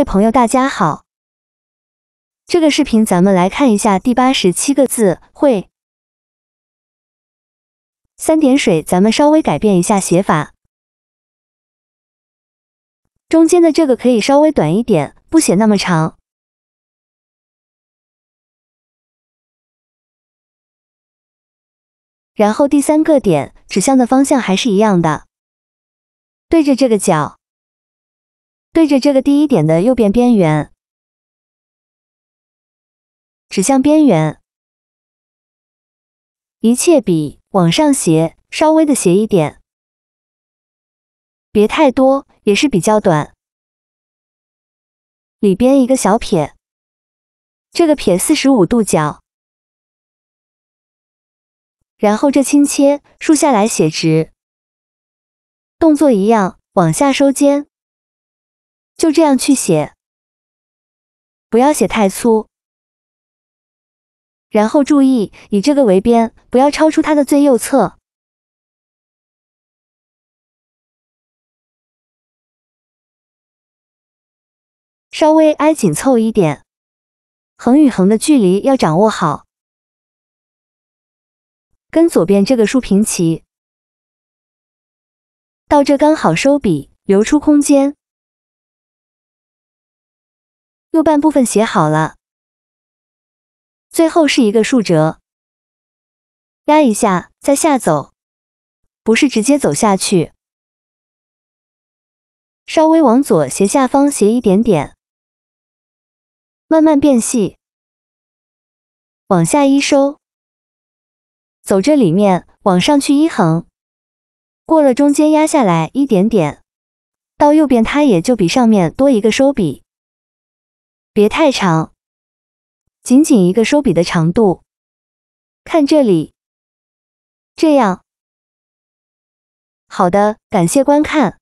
各位朋友，大家好。这个视频咱们来看一下第八十七个字“会”。三点水，咱们稍微改变一下写法，中间的这个可以稍微短一点，不写那么长。然后第三个点指向的方向还是一样的，对着这个角。对着这个第一点的右边边缘，指向边缘，一切笔往上斜，稍微的斜一点，别太多，也是比较短。里边一个小撇，这个撇四十五度角，然后这轻切竖下来写直，动作一样，往下收尖。就这样去写，不要写太粗。然后注意以这个为边，不要超出它的最右侧，稍微挨紧凑一点。横与横的距离要掌握好，跟左边这个竖平齐。到这刚好收笔，留出空间。后半部分写好了，最后是一个竖折，压一下再下走，不是直接走下去，稍微往左斜下方斜一点点，慢慢变细，往下一收，走这里面往上去一横，过了中间压下来一点点，到右边它也就比上面多一个收笔。别太长，仅仅一个收笔的长度。看这里，这样。好的，感谢观看。